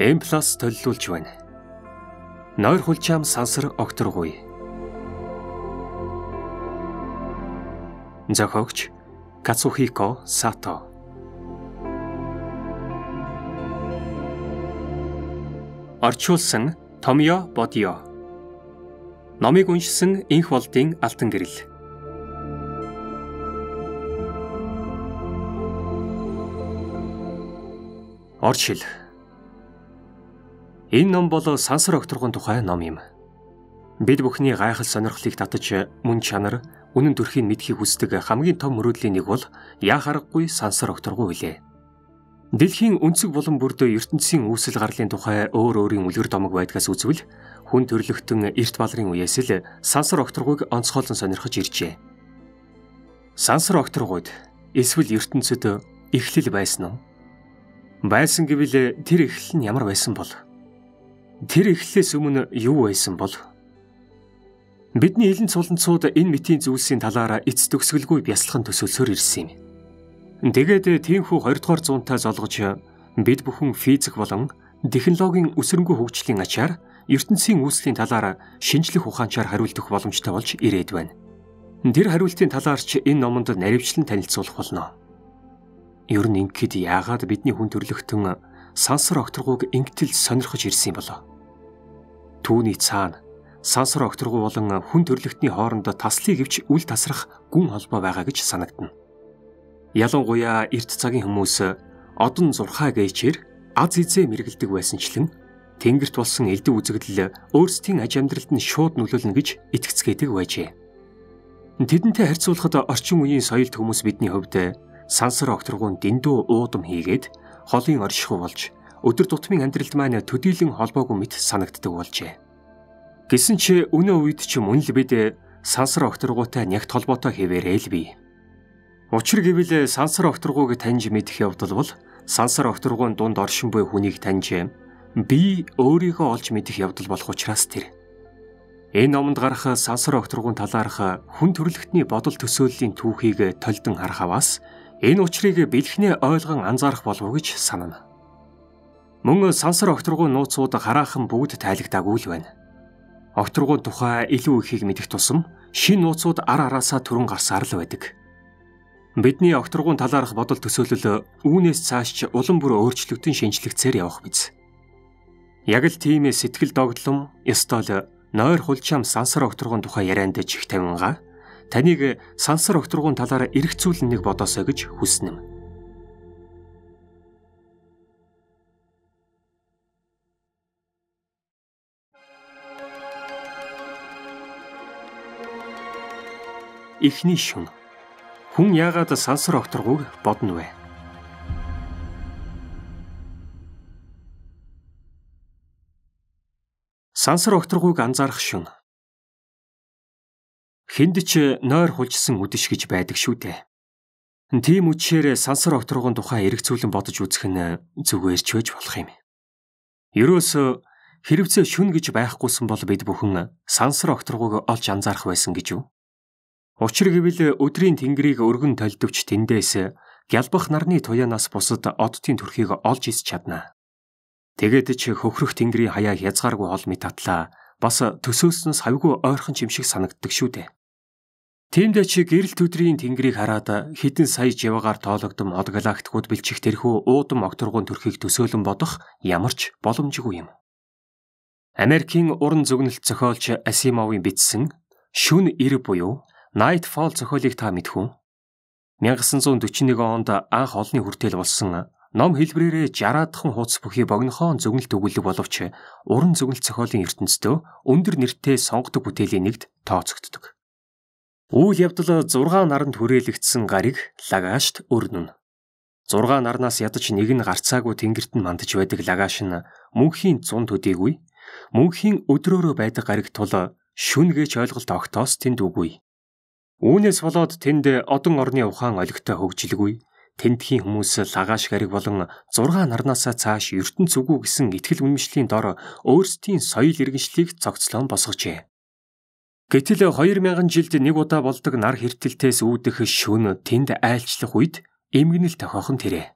Эмплас төлөвлүүлж байна. Нойр хулчаам сансар огторгүй. Зохиогч Кацухико Сато. Орчуулсан Томьё Бодио. Номыг уншсан Инх болдын Алтан гэрэл. Орчил Энэ ном бол сансар окторгон тухай ном юм. Бид бүхний гайхал сонирхлыг татаж мөн чанар, үнэн төрхийн мэдхийг хүсдэг хамгийн том мөрөөдлийн нэг бол яа харахгүй сансар окторгоо билээ. Дэлхийн өнцөг болон бүрдөө ертөнцийн үүсэл гарлын тухай өөр өөрийн үлгэр домог байдгаас үзвэл хүн төрлөختөн эрт балрын үеэс л сансар окторгойг онцгойлон сонирхож иржээ. Сансар окторгойд эсвэл ертөнцид эхлэл байсан уу? Байсан гэвэл тэр эхлэл нь ямар байсан бол? Тэр эхлээс өмнө юу байсан бол? Бидний элен цуланцууд энэ мэтийн зүйлсийн талаараа эц төгсгөлгүй бясалхан төсөөлсөөр ирсэн юм. Тэгээд тиймхүү 20 дугаар зуунтай золгож бид бүхэн физик болон технологийн өсрөнгөө хөгжлийн ачаар ертөнцийн үүслийн талаараа шинжлэх ухаанчаар хариулдах боломжтой болж ирээд байна. Тэр хариултын талаарч энэ номонд наривчлан танилцуулах болно. Ер нь ингээд яагаад бидний хүн төрлөختөн сансар окторгуг ингэтэл сонирхож ирсэн болов? Түүний цаана сансар окторгуу болон хүн төрлөختний хоорондоо таслыг эвч үл тасрах гүн холбоо байгаа гэж санагдна. Ялангуяа эрт цагийн хүмүүс одон зурхаа гэйчээр аз эзээ мэрэгдэг байсанчлан тэнгэрт болсон элдв үзэгдэл өөрсдийн аж амьдралд нь шууд нөлөөлнө гэж итгэцгээдэг байжээ. Тэдэнтэй харьцуулахад орчин үеийн соёлт хүмүүс бидний хувьд сансар окторгуун дэндүү уудам хийгээд холын оршихуй болж өдөр тутмын амьдралд маань төдийлөн холбоогүй мэт санагддаг болжээ. Гэсэн ч өнөө үед ч мөн л бид сансар окторгуутай нягт холбоотой хэвээрээ л бий. Учир гэвэл сансар окторгууг таньж мэдэх явдал бол сансар окторгуун дунд оршин буй хүнийг таньж би өөрийгөө олж мэдэх явдал болох учраас тэр. Энэ номонд гарах сансар окторгуун талаарх хүн төрөлхтний бодол төсөөллийн түүхийг толдон харахаваас энэ учрыг бэлхнээ ойлгон анзаарах болов уу гэж санана. Мөн сансар окторгуун нууцууд хараахан бүгд тайлагдаагүй л байна. Окторгуун тухай илүү ихийг мэдэх тусам шин нууцууд ар араасаа төрөн гарсаар л байдаг. Бидний окторгуун талаарх бодол төсөөлөл үүнээс цааш ч улам бүр өөрчлөгдөн шинжлэгцээр явах биз. Яг л тийм сэтгэл догдлом ёстол нойр хулчам сансар окторгуун тухай ярианд чих тавинга таныг сансар окторгуун талаар эргцүүлэн нэг бодоосой гэж хүснэм. эхний шүн. Хүн яагаад сансар окторгуйг бодно вэ? Сансар окторгуйг анзаарах шүн. Хүнд ч нойр хулжсан үдэш гэж байдаг шүү дээ. Тийм үчээр сансар окторгуйн тухай эргцүүлэн бодож үзэх нь зүгээр ч байж болох юм. Ерөөсөө хэрвцээ шүн гэж байхгүйсэн бол бид бүхэн сансар окторгуйг олж анзаарах байсан гэж үү? Учир гэвэл өдрийн тэнгэрийг өргөн толдвч тэндээс гялбах нарны туяанаас бусад оддын төрхийг олж ис чадна. Тэгээд ч хөхрөх тэнгэрийн хаяа хязгааргүй олми татлаа. Бас төсөөснөөс хавгүй ойрхон ч юм шиг санагддаг шүү дээ. Тиймд ч гэрэл төдрийн тэнгэрийг хараад хідэн сая живгаар тоологдом од галактикууд бэлчих тэрхүү уудам огторгуун төрхийг төсөөлөн бодох ямар ч боломжгүй юм. Америкийн уран зөгнөлт зохиолч Асимовын бичсэн Шүн ир буюу Nightfall зохиолыг та мэдхүү. 1941 онд анх олонний хүртэл болсон ном хэлбрээрээ 60 дахан хуудас бүхий богинохон зөвнөл төгөлөг боловч уран зөвнөл зохиолын ертөнцийн өндөр нэртэй сонгодог бүтээлийн нэгт тооцогддог. Үйл явдал 6 наранд хүрээлэгдсэн гариг лагаашт өрнөн. 6 нарнаас ядаж нэг нь гарцаагүй тэнгэрт нь мандаж байдаг лагааш нь мөнхийн зун төдийгүй мөнхийн өдрөөрөө байдаг гариг тул шүн гэж ойлголт огтоос тэнд үгүй. Үүнээс болоод тэнд одон орны ухаан олигтой хөгжилгүй тентхийн хүмүүс лагааш гариг болон 6 нарнаасаа цааш ертөнц зүгүү гэсэн ихтгэл үнэмшлийн дор өөрсдийн соёл иргэншлийг цогцлон босгожээ. Гэтэл 2000 жилд нэг удаа болдог нар хэртэлтээс үүдэх шүн тэнд айлчлах үед эмгэнэл тохиох нь тэрэ.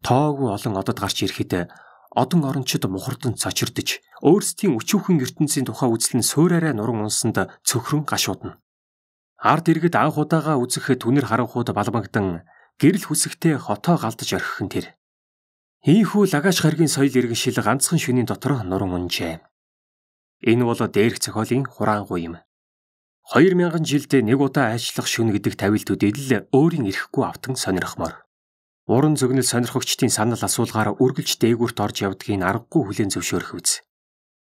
Тоогүй олон одод гарч ирэхэд одон орончид мухардан цочирдож өөрсдийн өчүүхэн ертөнцийн тухай үзэл нь суураараа нуран унсанд цөхрөн гашуудна. Ард иргэд анх удаага үзэх түнэр харанхууд балбангдан гэрэл хүсэгтээ хотоо галдаж орхих нь тэр. Ийхүү лагаш харгийн соёл иргэншил ганцхан шөнийн дотор нуран унжээ. Энэ бол дээрх цохиолын хураангуй юм. 2000 жилд нэг удаа ажиллах шүн гэдэг тавилтуудыг л өөрийн эрхгүй автан сонирхмоор. Уран зөгнөл сонирхогчдын санал асуулгаараа үргэлж дээгүүрт орж явдгийг аргагүй хүлээн зөвшөөрөх үз.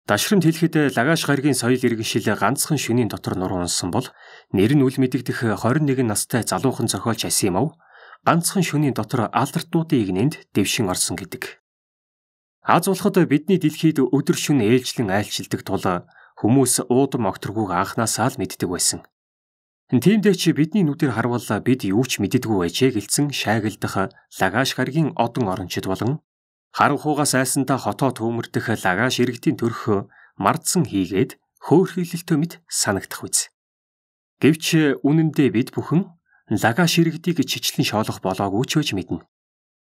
Дашрамт хэлэхэд Лагаш гаригийн соёл иргэншил ганцхан шөнийн дотор нуруу унсан бол нэр нь үл мэдэгдэх 21 настай залуухан зохиолч Асимов ганцхан шөнийн дотор алдартнуудын игнэнд дэвшин орсон гэдэг. Аз болоход бидний дэлхийд өдөр шөн ээлжлэн айлчилдаг тул хүмүүс уудам огтргүйг анханасаа л мэддэг байсан. Тиймдээ чи бидний нүдээр харвал бид юу ч мэддэггүй байжээ гэлцэн шайгалдах Лагаш гаригийн одон орончид болон Харанхуугаас айсантай хотоо төмөрдөх лагааш иргэдийн төрх мардсан хийгээд хөөрхийлэлтөө мэд санагдах үз. Гэвч үнэндээ бид бүхэн лагааш иргэдийг чичлэн шоолох болоогүй ч үж мэднэ.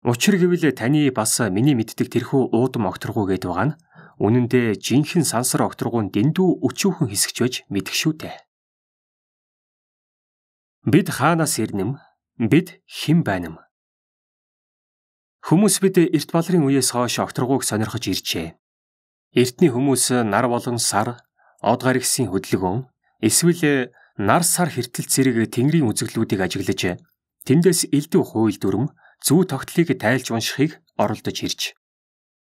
Учир гэвэл таны бас миний мэддэг тэрхүү уудам огторгуу гээд байгаа нь үнэндээ жинхэнэ сансар огторгуун дэндүү өчүүхэн хэсэгч байж мэдэх шүү дээ. Бид хаанаас ирнэм? Бид хэн байнам? Хүмүүс бид эрт баларын үеэс хойш окторгуйг сонирхож иржээ. Эртний хүмүүс нар болон сар, од гаригсын хөдөлгөөн, эсвэл нар сар хэртэл зэрэг тэнгэрийн үзэглүүдийг ажиглаж, тэндээс элдв хууль дүрм, зүү тогтлыг тайлж уншихыг оролдож ирж.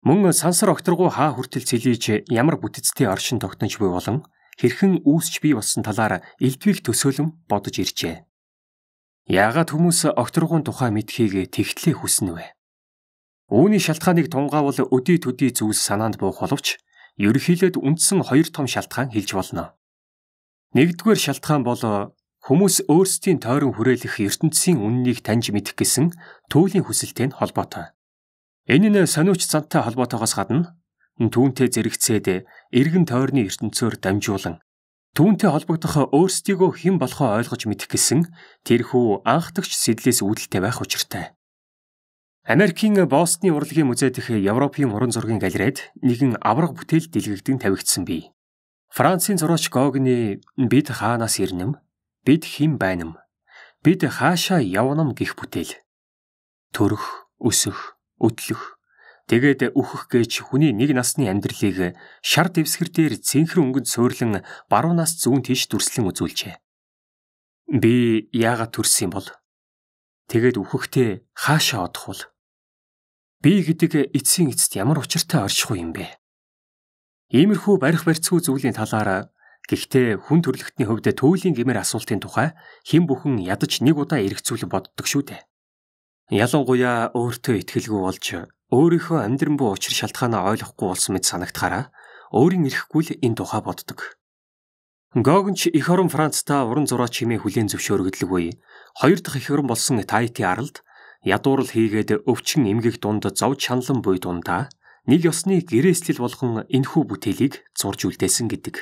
Мөн сансар окторгуй хаа хүртэл цэлийж ямар бүтцтэй оршин тогтнож буй болон хэрхэн үүсч бий болсон талаар элдвийг төсөөлөн бодож иржээ. Яагаад хүмүүс окторгуун тухай мэдхийг тэгтлээ хүснэ вэ? Үүний шалтгааныг тунгаавал өдий төдий зүйлс санаанд буух боловч ерөнхийдөө үндсэн хоёр том шалтгаан хэлж болно. Нэгдүгээр шалтгаан бол хүмүүс өөрсдийн тойрон хүрээлэх ертөнцийн үннийг таньж мэдэх гэсэн түүлийн хүсэлтэй нь холбоотой. Энэ нь сониуч зантай холбоотойгоос гадна түүнтэй зэрэгцээд эргэн тойрны ертөнцөөр дамжуулан түүнтэй холбогдох өөрсдийгөө хэн болохоо ойлгож мэдэх гэсэн тэрхүү анхдагч сэтлээс үүдэлтэй байх учиртай. Америкийн Бостны урлагийн музейд их Европын уран зургийн галерейд нэгэн авраг бүтээл дэлгэгдэн тавигдсан бий. Францын зураач Гогны бид хаанаас ирнэм? Бид хэн байнам? Бид хаашаа явнам гих бүтээл. Төрөх, өсөх, өтлөх, тэгээд өөхөх гэж хүний нэг насны амьдралыг шар дэвсгэр дээр цэнхэр өнгөнд суурлан баруунаас зүүн тийш дүрслэн үзүүлжээ. Би яагаад төрсөн юм бол? Тэгээд өөхөхтэй хаашаа одох вэ? Би гэдэг эцсийн эцэст ямар учиртай оршихуй юм бэ? Иймэрхүү барих барьцгүй зүйлийн талаараа гэхдээ хүн төрөлхтний хувьд төвлийн гэмээр асуултын тухай хэн бүхэн ядаж нэг удаа эргэцүүлэн боддог шүү дээ. Ялангуяа өөртөө ихтгэлгүй болж өөрийнхөө амьдран буй учир шалтгаанаа ойлгохгүй болсон мэт санагтахаараа өөрийн эрхгүй л энэ тухай боддог. Гогн ч эх орон Францтай уран зураа чимээ хүлээн зөвшөөрөгдлөгүй. Хоёр дахь эх орон болсон Таити аралд ядуурл хийгээд өвчин эмгэх дунд зовж шаналн буй дундаа нэг ёсны гэрээслэл болгон энхүү бүтээлийг зурж үлдээсэн гэдэг.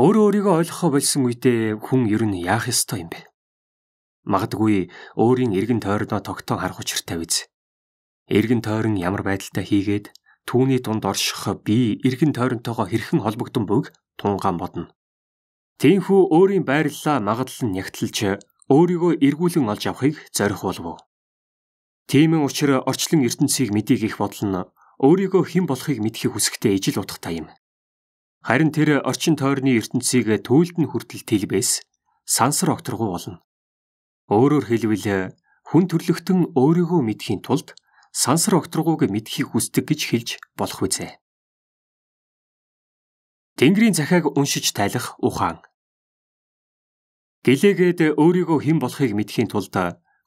Өөрөө өөрийгөө ойлгохоо болсон үедээ хүн ер нь яах ёстой юм бэ? Магадгүй өөрийн эргэн тойрноо тогтоон харах учиртай биз. Эргэн тойрон ямар байдалтай хийгээд түүний дунд орших би эргэн тойронтойгоо хэрхэн холбогдсон бөг тунгаан бодно. Тиймхүү өөрийн байрлалаа магадлан нягтлж өөрийгөө эргүүлэн олж авахыг зорих болов уу? Тийм учраас орчлон ертөнцийг мэдийг их бодол нь өөрийгөө хэн болохыг мэдхийг хүсэхдээ ижил утгатай юм. Харин тэр орчин тойрны ертөнцийг түйлд нь хүртэл тэлбэс сансар окторгуу болно. Өөрөөр хэлбэл хүн төрлөختөн өөрийгөө мэдхийн тулд сансар окторгууг мэдхийг хүсдэг гэж хэлж болох үзье. Тэнгэрийн захааг уншиж тайлах ухаан. Гэлээгээд өөрийгөө хэн болохыг мэдхийн тулд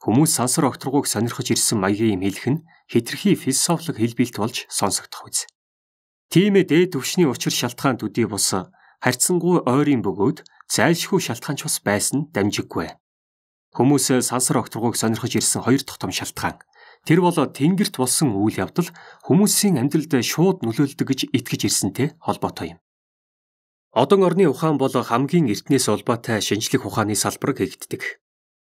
Хүмүүс сансар окторгуйг сонирхож ирсэн маягийн юм хэлэх нь хэтэрхий философик хэлбэлт болж сонсогдох үз. Тиймээ дээд түвшний учир шалтгаан төдий бус харьцангуй ойрын бөгөөд зайлшгүй шалтгаанч бас байсан дамжиггүй. Хүмүүс сансар окторгуйг сонирхож ирсэн хоёр дахь том шалтгаан. Тэр болоо тэнгэрт болсон үйл явдал хүмүүсийн амьдралд шууд нөлөөлдөг гэж итгэж ирсэнтэй холбоотой юм. Одон орны ухаан бол хамгийн эртнээс улбаатай шинжлэх ухааны салбар гэгддэг.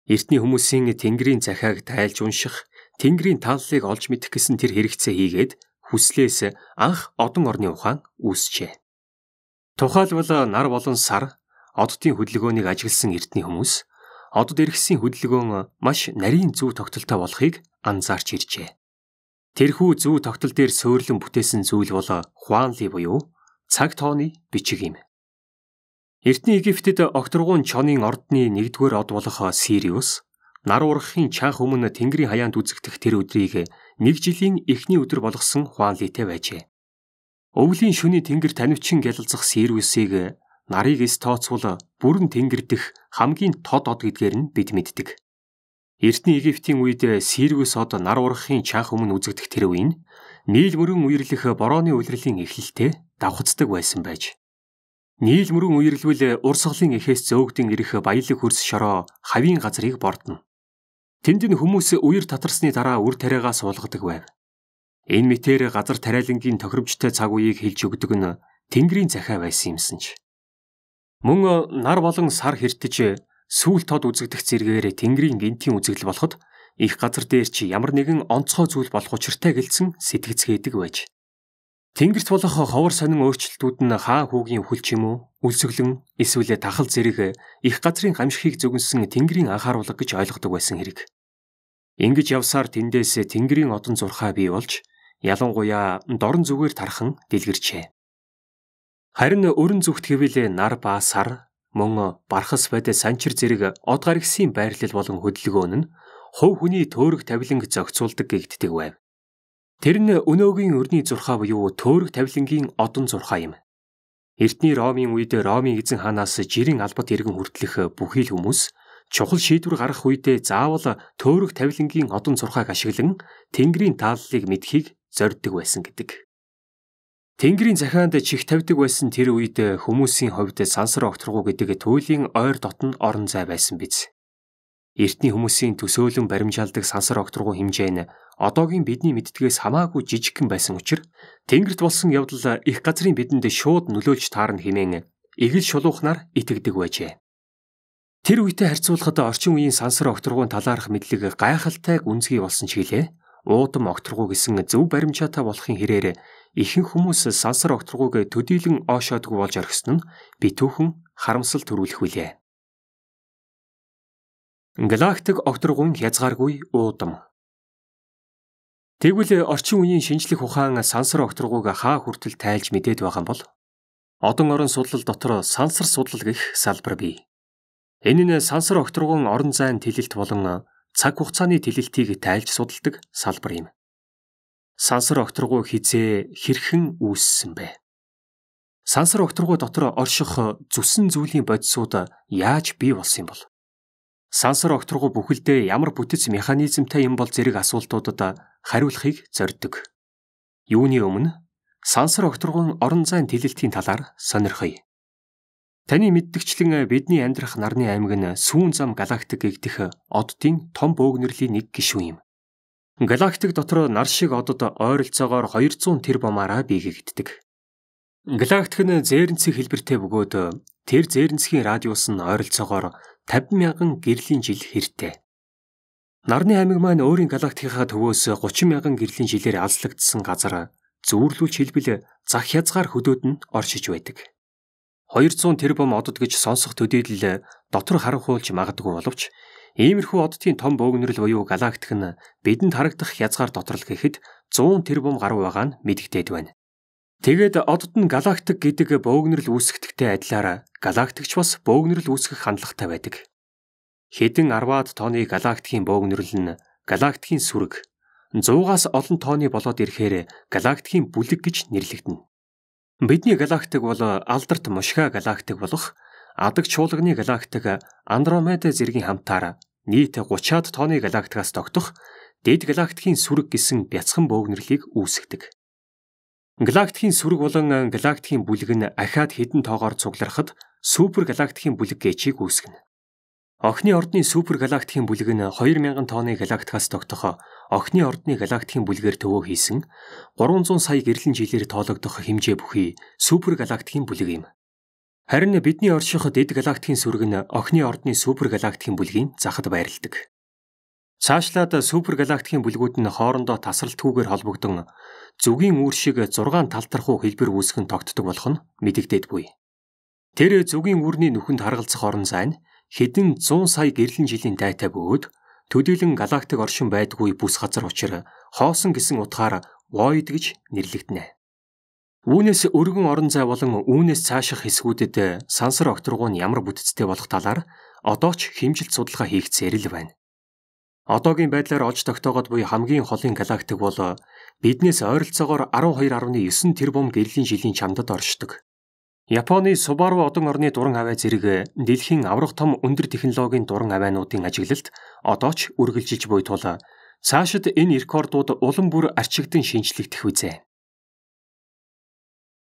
Эртний хүмүүсийн Тэнгэрийн захааг тайлж унших, Тэнгэрийн тааллыг олж мэдэх гэсэн тэр хэрэгцээ хийгээд хүслээс анх одон орны ухаан үүсчээ. Тухайлбал нар болон сар оддын хөдөлгөөнийг ажигласан эртний хүмүүс одод эргэсэн хөдөлгөөн маш нарийн зүү тогтолтой болохыг анзаарч иржээ. Тэрхүү зүү тогтол дээр сөйрлөн бүтээсэн зүйл бол хуанли буюу цаг тооны бичиг юм. Эртний Египтэд огторгуун чонын ордны 1-р од болох Сириус нар ургахын чанх өмнө Тэнгэрийн хаяанд үзэгдэх тэр өдрийг нэг жилийн эхний өдөр болгосон хуанлитэй байжээ. Өвлийн шөний тэнгэр танивчин гялалзах Сириусыг нарыг эс тооцвол бүрэн тэнгэр дэх хамгийн тод од гэдгээр нь бид мэддэг. Эртний Египтийн үед Сириус од нар ургахын чанх өмнө үзэгдэх тэр үе нь нийл мөрөн үерлэх борооны үйлрэлийн эхлэлтэй давхацдаг байсан байж. Нийл мөрөн үерлвэл урсгалын эхээс зөөгдөн ирэх баялаг хөрс шороо хавийн газрыг бордно. Тэнд нь хүмүүс үер татарсны дараа үр тариагаа суулгадаг байв. Энэ мэтэр газар тариалангийн тохиромжтой цаг үеийг хэлж өгдөг нь Тэнгэрийн захаа байсан юмсан ч. Мөн нар болон сар хертэж сүүл тод үзэгдэх зэргээр Тэнгэрийн гинтийн үзэгдэл болоход их газар дээр чи ямар нэгэн онцгой зүйл болох учиртай гэлцэн сэтгэцгээдэг байж. Тэнгэрт болох ховор сонин өөрчлөлтүүд нь хаа хүүгийн хүл ч юм уу үлсэглэн эсвэл тахал зэрэг их газрын гамшихийг зөвгөнсөн тэнгэрийн анхааруулга гэж ойлгодог байсан хэрэг. Ингиж явсаар тэндээс тэнгэрийн одон зурхаа бий болж ялангуяа дорн зүгээр тархан дэлгэрчээ. Харин өрн зүгт хэвэлээ нар ба сар мөн бархас бодэ санчир зэрэг од гарагсын байрлал болон хөдөлгөөн нь хов хүний төөрөг тавиланг зохицуулдаг гэгддэг байв. Тэр нь өнөөгийн өрний зурхаа буюу төөрөг тавилангийн одон зурхаа юм. Эртний Ромын үед Ромын эзэн хаанаас жирийн албат иргэн хүртлэх бүхий л хүмүүс чухал шийдвэр гарах үедээ заавал төөрөг тавилангийн одон зурхааг ашиглан Тэнгэрийн тааллыг мэдхийг зорддог байсан гэдэг. Тэнгэрийн захаанд чих тавьдаг байсан тэр үед хүмүүсийн ховд сансар огтргуу гэдэг туйлын ойр дотн орон зай байсан биз. Эртний хүмүүсийн төсөөлөн баримжаалдаг сансар огторгуун хэмжээ нь одоогийн бидний мэддгээс хамаагүй жижигхэн байсан учраас Тэнгэрт болсон явдал их газрын бидэнд шууд нөлөөлж таарна хэмээн эгэл шулуухнаар итгэдэг байжээ. Тэр үедээ харьцуулахад орчин үеийн сансар огторгуун талаарх мэдлэг гайхалтай гүнзгий болсон ч гэлээ. Уудам огторгуу гэсэн зөв баримжаатай болохын хэрээр ихэнх хүмүүс сансар огторгууг төдийлөн оошоодгүй болж орхисон нь битүүхэн харамсал төрүүлэх билээ. Галактик огторгун хязгааргүй уудам. Тэгвэл орчин үеийн шинжлэх ухаан сансар огторгуг хаа хүртэл тайлж мэдээд байгаа бол одон орон судлал дотор сансар судлал гэх салбар бий. Энэ нь сансар огторгун орон зайн тэлэлт болон цаг хугацааны тэлэлтийг тайлж судалдаг салбар юм. Сансар огторгуу хизээ хэрхэн үүссэн бэ? Сансар огторгуу дотор орших зүсэн зүйлийн бодисууд яаж бий болсон юм бол? Сансар окторгоо бүхэлдээ ямар бүтэц механизмтай юм бол зэрэг асуултуудад хариулахыг зорддог. Юуны өмнө сансар окторгоон орон зайн тэлэлтийн талаар сонирхъя. Таны мэддэгчлэн бидний амьдрах нарны аймаг нь сүүн зам галактик гэгдэх оддын том бөөгнөрлийн нэг гишүүн юм. Галактик дотор нар шиг одод ойролцоогоор 200 тэрбумаараа биегддэг. Галактик нь зээрэнцгийн хэлбэртэй бөгөөд тэр зээрэнцгийн радиус нь ойролцоогоор 50 мянган гэрлийн жил хэртэй. Нарны аймаг маань өөрийн галактикийнхаа төвөөс 30 мянган гэрлийн жилээр алслагдсан газар зөвөрлүүлж хэлбэл зах хязгаар хөдөөд нь оршиж байдаг. 200 тэрбум одод гэж сонсох төдийлөл дотор харанхуулж магадгүй боловч иймэрхүү оддын том бөөгнөрл буюу галактик нь бидэнд харагдах хязгаар дотор л гэхэд 100 тэрбум гаруй байгаа нь мэдэгдээд байна. Тэгээд одод нь галактик гэдэг бөөгнөрл үүсгэдэгтэй адилаараа галактикч бас бөөгнөрл үүсгэх хандлагатай байдаг. Хэдэн 10-аад тооны галактикийн бөөгнөрл нь галактикийн сүрэг 100-аас олон тооны болоод ирэхээр галактикийн бүлэг гэж нэрлэгдэнэ. Бидний галактик бол алдарт мушга галактик болох адаг чуулганы галактик Андромеда зэргийн хамтаар нийт 30-аад тооны галактикаас тогтох дэд галактикийн сүрэг гэсэн бяцхан бөөгнөрлийг үүсгэдэг. Галактикийн сүрэг болон галактикийн бүлэг нь ахаад хідэн тоогоор цугларахад супергалактикийн бүлэг гэчийг үүсгэнэ. Охны ордны супергалактикийн бүлэг нь 2000 тонны галактикаас тогтох Охны ордны галактикийн бүлгээр төвөө хийсэн 300 сая гэрлэн жилээр тоологдох хэмжээ бүхий супергалактикийн бүлэг юм. Харин бидний оршиход эд галактикийн сүрэг нь Охны ордны супергалактикийн бүлгийн захад байрладаг. Цаашлаад супергалактикийн бүлгүүд нь хоорондоо тасралтгүйгээр холбогдсон зүгийн үүр шиг 6 талтархуу хэлбэр үүсгэн тогтдог болох нь мэдэгдээдгүй. Тэр зүгийн үрний нүхэнд харгалзах орн зайн хэдэн 100 сая гэрлэн жилийн дайтай бөгөөд төдийлөн галактик оршин байдгүй бүс газар учир хоосон гэсэн утгаар Void гэж нэрлэгдэнэ. Үүнээс өргөн орон зай болон үүнээс цааших хэсгүүдэд сансар окторгуун ямар бүтцтэй болох талаар одоо ч хэмжилт судалгаа хийх зэрэл байна. Одоогийн байдлаар олж тогтоогод буй хамгийн холын галактик бол биднээс ойролцоогоор 12.9 тэрбум гэрлийн жилийн чамдад оршдог. Японы Subaru одон орны дуран аваа зэрэг дэлхийн аврах том өндөр технологийн дуран аваануудын ажиглалт одоо ч үргэлжилж буй тул цаашид энэ рекордууд улам бүр арчигдэн шинжлэхдэх үзье.